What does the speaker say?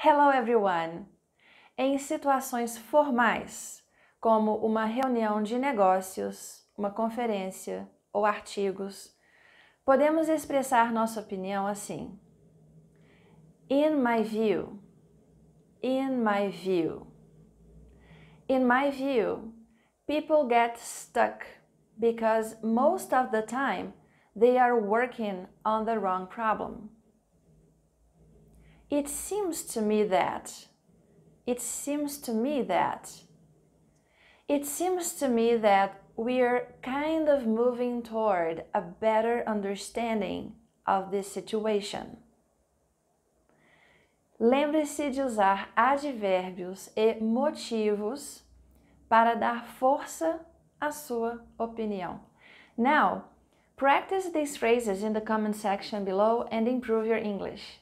Hello everyone! Em situações formais, como uma reunião de negócios, uma conferência ou artigos, podemos expressar nossa opinião assim: In my view, in my view. In my view, people get stuck because most of the time they are working on the wrong problem. It seems to me that. It seems to me that. It seems to me that we're kind of moving toward a better understanding of this situation. Lembre-se de usar advérbios e motivos para dar força à sua opinião. Now, practice these phrases in the comment section below and improve your English.